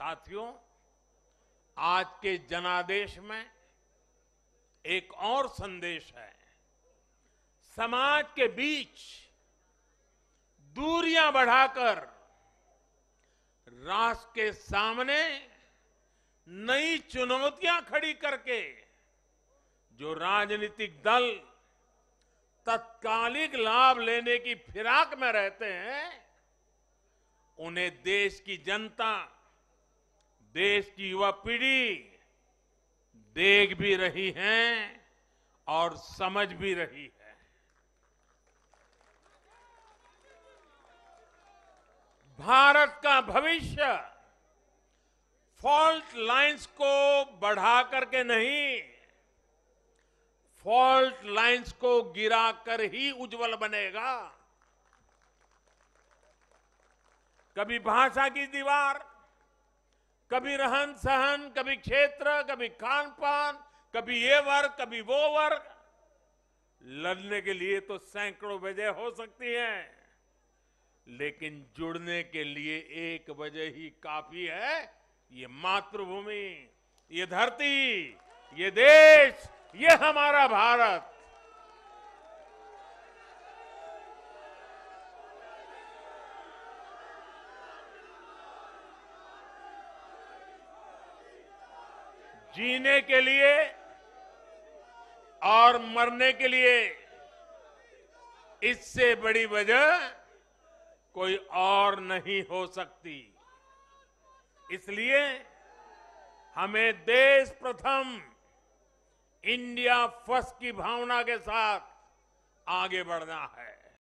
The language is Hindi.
साथियों आज के जनादेश में एक और संदेश है समाज के बीच दूरियां बढ़ाकर राष्ट्र के सामने नई चुनौतियां खड़ी करके जो राजनीतिक दल तत्कालिक लाभ लेने की फिराक में रहते हैं उन्हें देश की जनता देश की युवा पीढ़ी देख भी रही है और समझ भी रही है भारत का भविष्य फॉल्ट लाइंस को बढ़ा करके नहीं फॉल्ट लाइंस को गिरा कर ही उज्जवल बनेगा कभी भाषा की दीवार कभी रहन सहन कभी क्षेत्र कभी खान पान कभी ये वर्ग कभी वो वर्ग लड़ने के लिए तो सैकड़ों वजह हो सकती है लेकिन जुड़ने के लिए एक वजह ही काफी है ये मातृभूमि ये धरती ये देश ये हमारा भारत जीने के लिए और मरने के लिए इससे बड़ी वजह कोई और नहीं हो सकती इसलिए हमें देश प्रथम इंडिया फर्स्ट की भावना के साथ आगे बढ़ना है